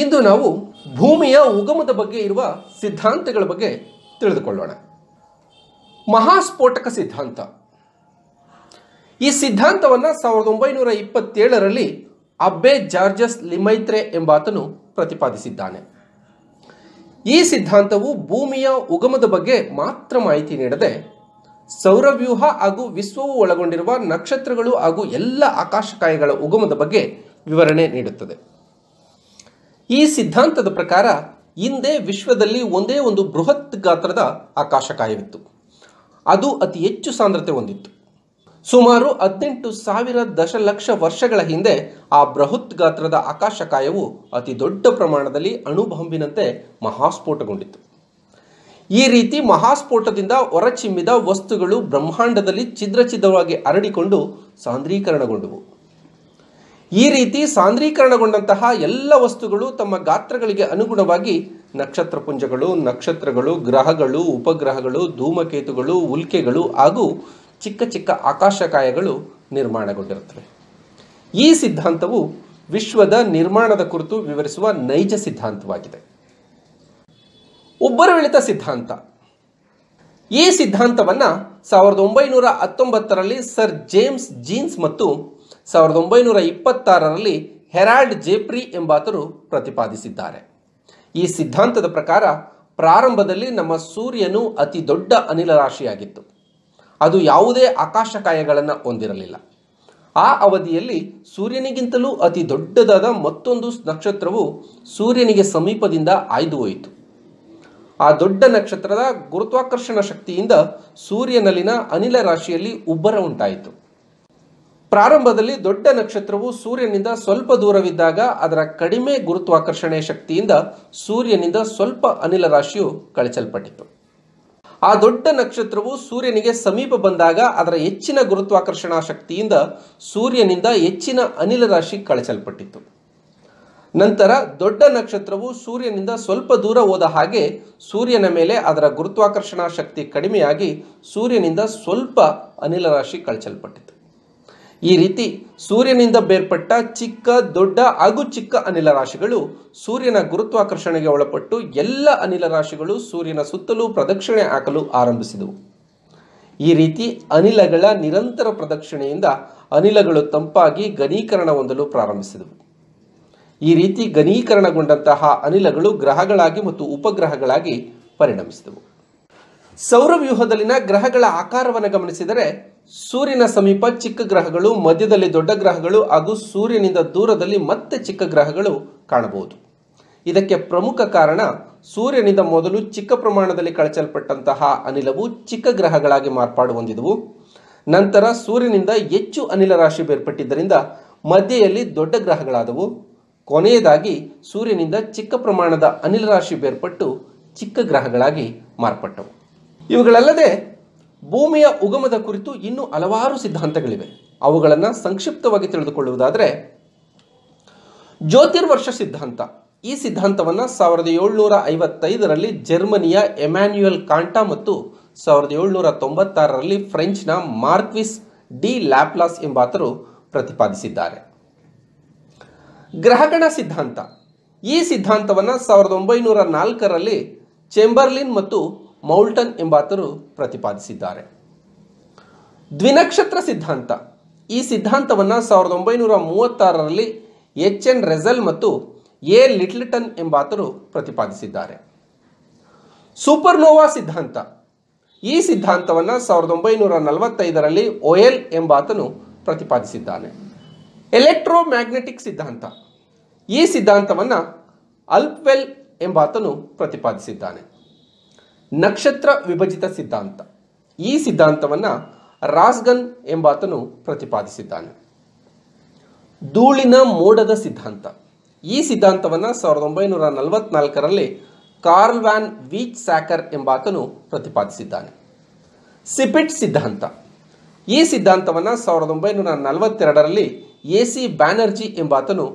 ಇಂದು ನಾವು ಭೂಮಿಯ ಉಗಮದ ಬಗ್ಗೆ ಇರುವ ಸಿದ್ಧಾಂತಗಳ ಬಗ್ಗೆ ತಿಳಿದುಕೊಳ್ಳೋಣ ಮಹಾಸ್ಫೋಟಕ ಸಿದ್ಧಾಂತ ಈ ಸಿದ್ಧಾಂತವನ್ನು ಸಾವಿರದ ಒಂಬೈನೂರ ಇಪ್ಪತ್ತೇಳರಲ್ಲಿ ಅಬ್ಬೆ ಜಾರ್ಜಸ್ ಲಿಮೈತ್ರೆ ಎಂಬಾತನು ಪ್ರತಿಪಾದಿಸಿದ್ದಾನೆ ಈ ಸಿದ್ಧಾಂತವು ಭೂಮಿಯ ಉಗಮದ ಬಗ್ಗೆ ಮಾತ್ರ ಮಾಹಿತಿ ನೀಡದೆ ಸೌರವ್ಯೂಹ ಹಾಗೂ ವಿಶ್ವವು ಒಳಗೊಂಡಿರುವ ನಕ್ಷತ್ರಗಳು ಹಾಗೂ ಎಲ್ಲ ಆಕಾಶಕಾಯಗಳ ಉಗಮದ ಬಗ್ಗೆ ವಿವರಣೆ ನೀಡುತ್ತದೆ ಈ ಸಿದ್ಧಾಂತದ ಪ್ರಕಾರ ಹಿಂದೆ ವಿಶ್ವದಲ್ಲಿ ಒಂದೇ ಒಂದು ಬೃಹತ್ ಗಾತ್ರದ ಆಕಾಶಕಾಯವಿತ್ತು ಅದು ಅತಿ ಹೆಚ್ಚು ಸಾಂದ್ರತೆ ಹೊಂದಿತ್ತು ಸುಮಾರು ಹದಿನೆಂಟು ಸಾವಿರ ದಶಲಕ್ಷ ವರ್ಷಗಳ ಹಿಂದೆ ಆ ಬೃಹತ್ ಗಾತ್ರದ ಆಕಾಶಕಾಯವು ಅತಿ ದೊಡ್ಡ ಪ್ರಮಾಣದಲ್ಲಿ ಅಣುಬಾಂಬಿನಂತೆ ಮಹಾಸ್ಫೋಟಗೊಂಡಿತ್ತು ಈ ರೀತಿ ಮಹಾಸ್ಫೋಟದಿಂದ ಹೊರಚಿಮ್ಮಿದ ವಸ್ತುಗಳು ಬ್ರಹ್ಮಾಂಡದಲ್ಲಿ ಛಿದ್ರ ಛಿದ್ರವಾಗಿ ಹರಡಿಕೊಂಡು ಸಾಂದ್ರೀಕರಣಗೊಂಡವು ಈ ರೀತಿ ಸಾಂದ್ರೀಕರಣಗೊಂಡಂತಹ ಎಲ್ಲ ವಸ್ತುಗಳು ತಮ್ಮ ಗಾತ್ರಗಳಿಗೆ ಅನುಗುಣವಾಗಿ ನಕ್ಷತ್ರ ಪುಂಜಗಳು ನಕ್ಷತ್ರಗಳು ಗ್ರಹಗಳು ಉಪಗ್ರಹಗಳು ಧೂಮಕೇತುಗಳು ಉಲ್ಕೆಗಳು ಹಾಗೂ ಚಿಕ್ಕ ಚಿಕ್ಕ ಆಕಾಶಕಾಯಗಳು ನಿರ್ಮಾಣಗೊಂಡಿರುತ್ತವೆ ಈ ಸಿದ್ಧಾಂತವು ವಿಶ್ವದ ನಿರ್ಮಾಣದ ಕುರಿತು ವಿವರಿಸುವ ನೈಜ ಸಿದ್ಧಾಂತವಾಗಿದೆ ಉಬ್ಬರವಿಳಿತ ಸಿದ್ಧಾಂತ ಈ ಸಿದ್ಧಾಂತವನ್ನು ಸಾವಿರದ ಒಂಬೈನೂರ ಹತ್ತೊಂಬತ್ತರಲ್ಲಿ ಸರ್ ಜೇಮ್ಸ್ ಜೀನ್ಸ್ ಮತ್ತು ಸಾವಿರದ ಒಂಬೈನೂರ ಇಪ್ಪತ್ತಾರರಲ್ಲಿ ಹೆರಾಲ್ಡ್ ಜೇಪ್ರಿ ಎಂಬಾತರು ಪ್ರತಿಪಾದಿಸಿದ್ದಾರೆ ಈ ಸಿದ್ಧಾಂತದ ಪ್ರಕಾರ ಪ್ರಾರಂಭದಲ್ಲಿ ನಮ್ಮ ಸೂರ್ಯನು ಅತಿ ದೊಡ್ಡ ಅನಿಲ ರಾಶಿಯಾಗಿತ್ತು ಅದು ಯಾವುದೇ ಆಕಾಶಕಾಯಗಳನ್ನು ಹೊಂದಿರಲಿಲ್ಲ ಆ ಅವಧಿಯಲ್ಲಿ ಸೂರ್ಯನಿಗಿಂತಲೂ ಅತಿ ದೊಡ್ಡದಾದ ಮತ್ತೊಂದು ನಕ್ಷತ್ರವು ಸೂರ್ಯನಿಗೆ ಸಮೀಪದಿಂದ ಆಯ್ದು ಹೋಯಿತು ಆ ದೊಡ್ಡ ನಕ್ಷತ್ರದ ಗುರುತ್ವಾಕರ್ಷಣ ಶಕ್ತಿಯಿಂದ ಸೂರ್ಯನಲ್ಲಿನ ಅನಿಲ ರಾಶಿಯಲ್ಲಿ ಉಬ್ಬರ ಉಂಟಾಯಿತು ಪ್ರಾರಂಭದಲ್ಲಿ ದೊಡ್ಡ ನಕ್ಷತ್ರವು ಸೂರ್ಯನಿಂದ ಸ್ವಲ್ಪ ದೂರವಿದ್ದಾಗ ಅದರ ಕಡಿಮೆ ಗುರುತ್ವಾಕರ್ಷಣೆ ಶಕ್ತಿಯಿಂದ ಸೂರ್ಯನಿಂದ ಸ್ವಲ್ಪ ಅನಿಲ ರಾಶಿಯು ಕಳಚಲ್ಪಟ್ಟಿತು ಆ ದೊಡ್ಡ ನಕ್ಷತ್ರವು ಸೂರ್ಯನಿಗೆ ಸಮೀಪ ಬಂದಾಗ ಅದರ ಹೆಚ್ಚಿನ ಗುರುತ್ವಾಕರ್ಷಣಾ ಶಕ್ತಿಯಿಂದ ಸೂರ್ಯನಿಂದ ಹೆಚ್ಚಿನ ಅನಿಲ ರಾಶಿ ಕಳಚಲ್ಪಟ್ಟಿತು ನಂತರ ದೊಡ್ಡ ನಕ್ಷತ್ರವು ಸೂರ್ಯನಿಂದ ಸ್ವಲ್ಪ ದೂರ ಹೋದ ಹಾಗೆ ಸೂರ್ಯನ ಮೇಲೆ ಅದರ ಗುರುತ್ವಾಕರ್ಷಣಾ ಶಕ್ತಿ ಕಡಿಮೆಯಾಗಿ ಸೂರ್ಯನಿಂದ ಸ್ವಲ್ಪ ಅನಿಲ ರಾಶಿ ಕಳಚಲ್ಪಟ್ಟಿತು ಈ ರೀತಿ ಸೂರ್ಯನಿಂದ ಬೇರ್ಪಟ್ಟ ಚಿಕ್ಕ ದೊಡ್ಡ ಹಾಗೂ ಚಿಕ್ಕ ಅನಿಲ ರಾಶಿಗಳು ಸೂರ್ಯನ ಗುರುತ್ವಾಕರ್ಷಣೆಗೆ ಒಳಪಟ್ಟು ಎಲ್ಲ ಅನಿಲ ರಾಶಿಗಳು ಸೂರ್ಯನ ಸುತ್ತಲೂ ಪ್ರದಕ್ಷಿಣೆ ಹಾಕಲು ಆರಂಭಿಸಿದವು ಈ ರೀತಿ ಅನಿಲಗಳ ನಿರಂತರ ಪ್ರದಕ್ಷಿಣೆಯಿಂದ ಅನಿಲಗಳು ತಂಪಾಗಿ ಘನೀಕರಣ ಹೊಂದಲು ಪ್ರಾರಂಭಿಸಿದವು ಈ ರೀತಿ ಘನೀಕರಣಗೊಂಡಂತಹ ಅನಿಲಗಳು ಗ್ರಹಗಳಾಗಿ ಮತ್ತು ಉಪಗ್ರಹಗಳಾಗಿ ಪರಿಣಮಿಸಿದವು ಸೌರವ್ಯೂಹದಲ್ಲಿನ ಗ್ರಹಗಳ ಆಕಾರವನ್ನು ಗಮನಿಸಿದರೆ ಸೂರ್ಯನ ಸಮೀಪ ಚಿಕ್ಕ ಗ್ರಹಗಳು ಮಧ್ಯದಲ್ಲಿ ದೊಡ್ಡ ಗ್ರಹಗಳು ಹಾಗೂ ಸೂರ್ಯನಿಂದ ದೂರದಲ್ಲಿ ಮತ್ತೆ ಚಿಕ್ಕ ಗ್ರಹಗಳು ಕಾಣಬಹುದು ಇದಕ್ಕೆ ಪ್ರಮುಖ ಕಾರಣ ಸೂರ್ಯನಿಂದ ಮೊದಲು ಚಿಕ್ಕ ಪ್ರಮಾಣದಲ್ಲಿ ಕಳಚಲ್ಪಟ್ಟಂತಹ ಅನಿಲವು ಚಿಕ್ಕ ಗ್ರಹಗಳಾಗಿ ಮಾರ್ಪಾಡು ಹೊಂದಿದವು ನಂತರ ಸೂರ್ಯನಿಂದ ಹೆಚ್ಚು ಅನಿಲ ರಾಶಿ ಬೇರ್ಪಟ್ಟಿದ್ದರಿಂದ ಮಧ್ಯೆಯಲ್ಲಿ ದೊಡ್ಡ ಗ್ರಹಗಳಾದವು ಕೊನೆಯದಾಗಿ ಸೂರ್ಯನಿಂದ ಚಿಕ್ಕ ಪ್ರಮಾಣದ ಅನಿಲ ರಾಶಿ ಬೇರ್ಪಟ್ಟು ಚಿಕ್ಕ ಗ್ರಹಗಳಾಗಿ ಮಾರ್ಪಟ್ಟವು ಇವುಗಳಲ್ಲದೆ ಭೂಮಿಯ ಉಗಮದ ಕುರಿತು ಇನ್ನೂ ಹಲವಾರು ಸಿದ್ಧಾಂತಗಳಿವೆ ಅವುಗಳನ್ನು ಸಂಕ್ಷಿಪ್ತವಾಗಿ ತಿಳಿದುಕೊಳ್ಳುವುದಾದರೆ ಜ್ಯೋತಿರ್ವರ್ಷ ಸಿದ್ಧಾಂತ ಈ ಸಿದ್ಧಾಂತವನ್ನು ಸಾವಿರದ ಏಳುನೂರ ಐವತ್ತೈದರಲ್ಲಿ ಜರ್ಮನಿಯ ಎಮ್ಯಾನ್ಯುಯಲ್ ಕಾಂಟಾ ಮತ್ತು ಸಾವಿರದ ಏಳ್ನೂರ ತೊಂಬತ್ತಾರರಲ್ಲಿ ಫ್ರೆಂಚ್ನ ಮಾರ್ಕ್ವಿಸ್ ಡಿ ಲ್ಯಾಪ್ಲಾಸ್ ಎಂಬಾತರು ಪ್ರತಿಪಾದಿಸಿದ್ದಾರೆ ಗ್ರಹಗಣ ಸಿದ್ಧಾಂತ ಈ ಸಿದ್ಧಾಂತವನ್ನು ಸಾವಿರದ ಒಂಬೈನೂರ ನಾಲ್ಕರಲ್ಲಿ ಚೇಂಬರ್ಲಿನ್ ಮತ್ತು ಮೌಲ್ಟನ್ ಎಂಬಾತರು ಪ್ರತಿಪಾದಿಸಿದ್ದಾರೆ ದ್ವಿನಕ್ಷತ್ರ ಸಿದ್ಧಾಂತ ಈ ಸಿದ್ಧಾಂತವನ್ನು ಸಾವಿರದ ಒಂಬೈನೂರ ಮೂವತ್ತಾರರಲ್ಲಿ ಎಚ್ ಎನ್ ರೆಸಲ್ ಮತ್ತು ಎ ಲಿಟ್ಲಿಟನ್ ಎಂಬಾತರು ಪ್ರತಿಪಾದಿಸಿದ್ದಾರೆ ಸೂಪರ್ನೋವಾ ಸಿದ್ಧಾಂತ ಈ ಸಿದ್ಧಾಂತವನ್ನು ಸಾವಿರದ ಒಂಬೈನೂರ ನಲವತ್ತೈದರಲ್ಲಿ ಒಯೆಲ್ ಎಂಬಾತನು ಪ್ರತಿಪಾದಿಸಿದ್ದಾನೆ ಎಲೆಕ್ಟ್ರೋಮ್ಯಾಗ್ನೆಟಿಕ್ ಸಿದ್ಧಾಂತ ಈ ಸಿದ್ಧಾಂತವನ್ನು ಅಲ್ಪ್ವೆಲ್ ಎಂಬಾತನು ಪ್ರತಿಪಾದಿಸಿದ್ದಾನೆ ನಕ್ಷತ್ರ ವಿಭಜಿತ ಸಿದ್ಧಾಂತ ಈ ಸಿದ್ಧಾಂತವನ್ನು ರಾಸ್ಗನ್ ಎಂಬಾತನು ಪ್ರತಿಪಾದಿಸಿದ್ದಾನೆ ಧೂಳಿನ ಮೋಡದ ಸಿದ್ಧಾಂತ ಈ ಸಿದ್ಧಾಂತವನ್ನು ಸಾವಿರದ ಒಂಬೈನೂರ ನಲವತ್ನಾಲ್ಕರಲ್ಲಿ ಕಾರ್ಲ್ ವ್ಯಾನ್ ವೀಚ್ ಸ್ಯಾಕರ್ ಎಂಬಾತನು ಪ್ರತಿಪಾದಿಸಿದ್ದಾನೆ ಸಿಪಿಟ್ ಸಿದ್ಧಾಂತ ಈ ಸಿದ್ಧಾಂತವನ್ನು ಸಾವಿರದ ಒಂಬೈನೂರ ನಲವತ್ತೆರಡರಲ್ಲಿ ಎ ಸಿ ಬ್ಯಾನರ್ಜಿ ಎಂಬಾತನು